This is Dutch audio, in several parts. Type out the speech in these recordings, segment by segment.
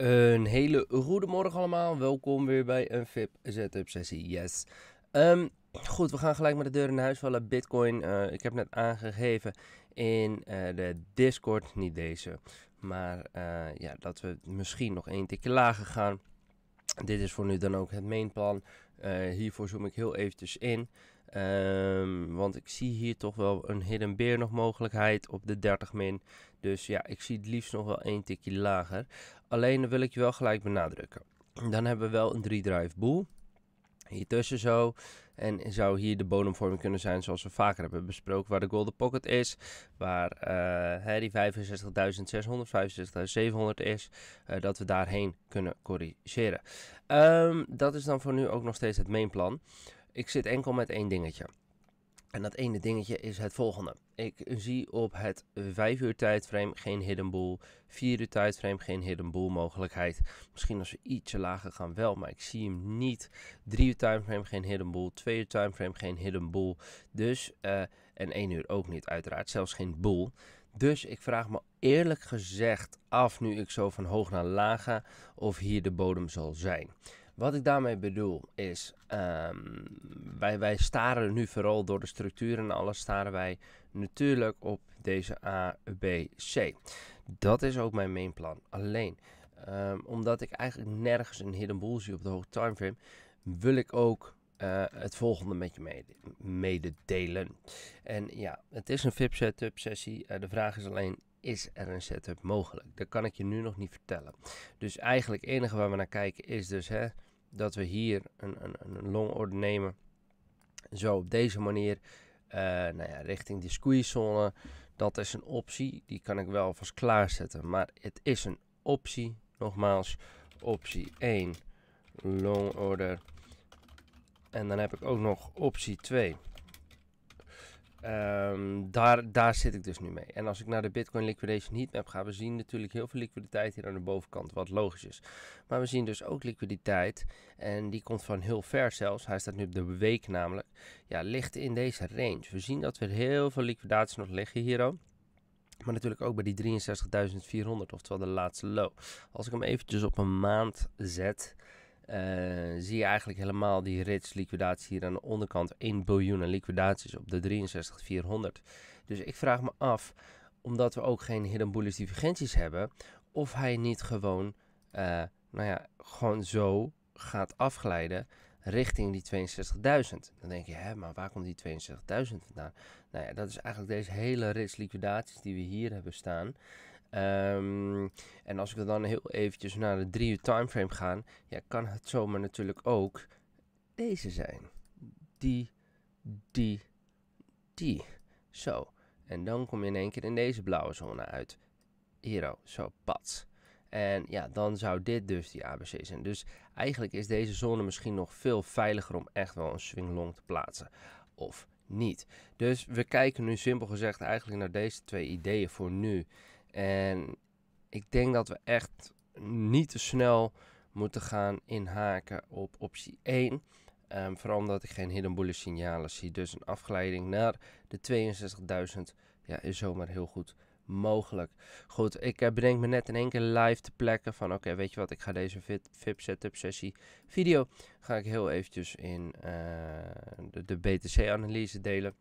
Een hele goede morgen allemaal. Welkom weer bij een VIP Setup sessie. Yes. Ehm, goed, we gaan gelijk met de deur in huis vallen. Bitcoin, eh, ik heb net aangegeven in eh, de Discord, niet deze, maar eh, ja, dat we misschien nog één tikje lager gaan. Dit is voor nu dan ook het main plan. hiervoor zoom ik heel eventjes in. Ehm, want ik zie hier toch wel een hidden beer nog mogelijkheid op de 30 min. Dus ja, ik zie het liefst nog wel één tikje lager. Alleen wil ik je wel gelijk benadrukken. Dan hebben we wel een 3-drive boel. Hier tussen zo. En zou hier de bodemvorming kunnen zijn zoals we vaker hebben besproken. Waar de Golden Pocket is. Waar eh, die 65.600, 65.700 is. Eh, dat we daarheen kunnen corrigeren. Ehm, dat is dan voor nu ook nog steeds het main plan. Ik zit enkel met één dingetje. En dat ene dingetje is het volgende. Ik zie op het 5 uur tijdframe geen hidden bull, 4 uur tijdframe geen hidden bull mogelijkheid. Misschien als we ietsje lager gaan wel, maar ik zie hem niet. 3 uur timeframe geen hidden bull, 2 uur timeframe geen hidden bull, Dus, eh, en 1 uur ook niet uiteraard. Zelfs geen bull. Dus ik vraag me eerlijk gezegd af, nu ik zo van hoog naar laag ga, of hier de bodem zal zijn. Wat ik daarmee bedoel is, ehm, wij, wij staren nu vooral door de structuur en alles staren wij natuurlijk op deze A, B, C. Dat is ook mijn main plan. Alleen, ehm, omdat ik eigenlijk nergens een hidden boel zie op de hoge timeframe, wil ik ook eh, het volgende met je mededelen. En ja, het is een VIP setup sessie. Eh, de vraag is alleen, is er een setup mogelijk? Dat kan ik je nu nog niet vertellen. Dus eigenlijk het enige waar we naar kijken is dus hè, dat we hier een, een, een longorde nemen. Zo op deze manier. Uh, nou ja, richting de Dat is een optie. Die kan ik wel vast klaarzetten. Maar het is een optie. Nogmaals, optie 1. Long order. En dan heb ik ook nog optie 2. Ehm, daar, daar zit ik dus nu mee. En als ik naar de Bitcoin Liquidation mee ga, we zien natuurlijk heel veel liquiditeit hier aan de bovenkant, wat logisch is. Maar we zien dus ook liquiditeit, en die komt van heel ver zelfs, hij staat nu op de week namelijk, ja, ligt in deze range. We zien dat we heel veel liquidaties nog liggen hier ook. Maar natuurlijk ook bij die 63.400, oftewel de laatste low. Als ik hem eventjes op een maand zet, eh, zie je eigenlijk helemaal die rits liquidatie hier aan de onderkant. 1 biljoen liquidaties op de 63400. Dus ik vraag me af, omdat we ook geen hidden bullish divergenties hebben, of hij niet gewoon, eh, nou ja, gewoon zo gaat afglijden richting die 62.000. Dan denk je, hè, maar waar komt die 62.000 vandaan? Nou ja, dat is eigenlijk deze hele rits liquidaties die we hier hebben staan. Ehm, en als we dan heel eventjes naar de 3 uur timeframe gaan, ja, kan het zomaar natuurlijk ook deze zijn. Die, die, die. Zo. En dan kom je in één keer in deze blauwe zone uit. Hier, zo, pats. En ja, dan zou dit dus die ABC zijn. Dus eigenlijk is deze zone misschien nog veel veiliger om echt wel een swing long te plaatsen. Of niet. Dus we kijken nu simpel gezegd eigenlijk naar deze twee ideeën voor nu. En ik denk dat we echt niet te snel moeten gaan inhaken op optie 1. Um, ehm, vooral omdat ik geen hidden bullish signalen zie. Dus een afgeleiding naar de 62.000 ja, is zomaar heel goed mogelijk. Goed, ik eh, bedenk me net in één keer live te plekken van oké, weet je wat, ik ga deze VIP setup sessie video ga ik heel eventjes in eh, de, BTC analyse delen.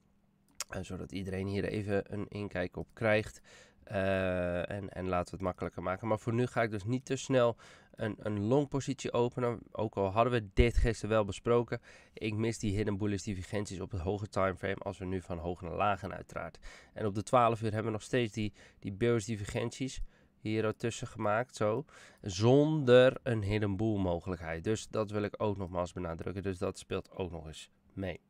Eh, zodat iedereen hier even een inkijk op krijgt. Eh, en, en laten we het makkelijker maken. Maar voor nu ga ik dus niet te snel een, een long-positie openen. Ook al hadden we dit gisteren wel besproken. Ik mis die hidden bullish divergenties op het hoge timeframe. Als we nu van hoog naar laag uiteraard. En op de 12 uur hebben we nog steeds die, die bearish divergenties hier ertussen gemaakt, zo. Zonder een hidden bull mogelijkheid. Dus dat wil ik ook nogmaals benadrukken. Dus dat speelt ook nog eens mee.